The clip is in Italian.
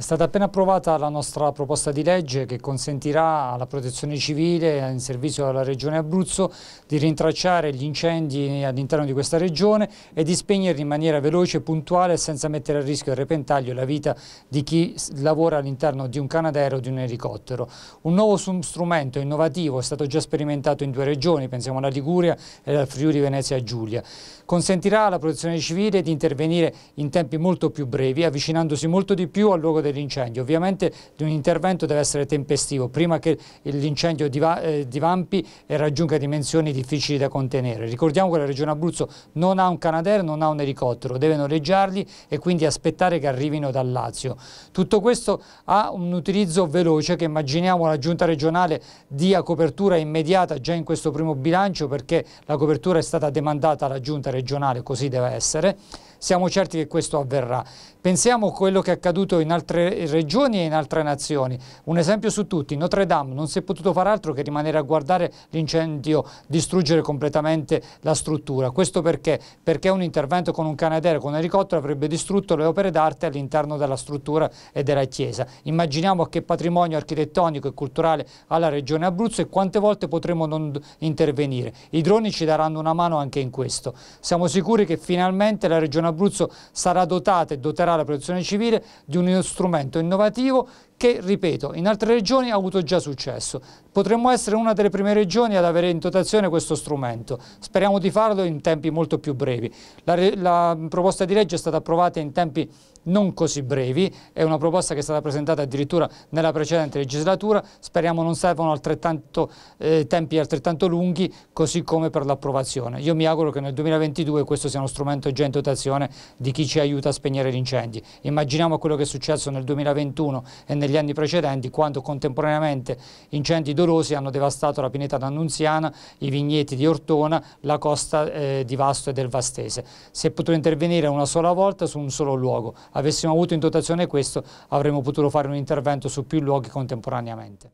È stata appena approvata la nostra proposta di legge che consentirà alla protezione civile in servizio alla regione Abruzzo di rintracciare gli incendi all'interno di questa regione e di spegnerli in maniera veloce, e puntuale senza mettere a rischio e repentaglio la vita di chi lavora all'interno di un canadero o di un elicottero. Un nuovo strumento innovativo è stato già sperimentato in due regioni, pensiamo alla Liguria e al Friuli Venezia Giulia. Consentirà alla protezione civile di intervenire in tempi molto più brevi, avvicinandosi molto di più al luogo del dell'incendio. Ovviamente un intervento deve essere tempestivo, prima che l'incendio divampi eh, e eh, raggiunga dimensioni difficili da contenere. Ricordiamo che la Regione Abruzzo non ha un Canadair, non ha un elicottero, deve noleggiarli e quindi aspettare che arrivino dal Lazio. Tutto questo ha un utilizzo veloce che immaginiamo la Giunta regionale dia copertura immediata già in questo primo bilancio perché la copertura è stata demandata alla Giunta regionale, così deve essere siamo certi che questo avverrà. Pensiamo a quello che è accaduto in altre regioni e in altre nazioni. Un esempio su tutti, Notre Dame non si è potuto fare altro che rimanere a guardare l'incendio distruggere completamente la struttura. Questo perché? Perché un intervento con un canadere, con un elicottero avrebbe distrutto le opere d'arte all'interno della struttura e della chiesa. Immaginiamo che patrimonio architettonico e culturale ha la regione Abruzzo e quante volte potremo non intervenire. I droni ci daranno una mano anche in questo. Siamo sicuri che finalmente la regione Abruzzo Abruzzo sarà dotata e doterà la protezione civile di uno strumento innovativo che, ripeto, in altre regioni ha avuto già successo. Potremmo essere una delle prime regioni ad avere in dotazione questo strumento. Speriamo di farlo in tempi molto più brevi. La, la proposta di legge è stata approvata in tempi non così brevi, è una proposta che è stata presentata addirittura nella precedente legislatura, speriamo non servano altrettanto, eh, tempi altrettanto lunghi così come per l'approvazione. Io mi auguro che nel 2022 questo sia uno strumento già in dotazione di chi ci aiuta a spegnere gli incendi. Immaginiamo quello che è successo nel 2021 e nel negli anni precedenti quando contemporaneamente incendi dolosi hanno devastato la pineta d'Annunziana, i vigneti di Ortona, la costa eh, di Vasto e del Vastese. Si è potuto intervenire una sola volta su un solo luogo. Avessimo avuto in dotazione questo avremmo potuto fare un intervento su più luoghi contemporaneamente.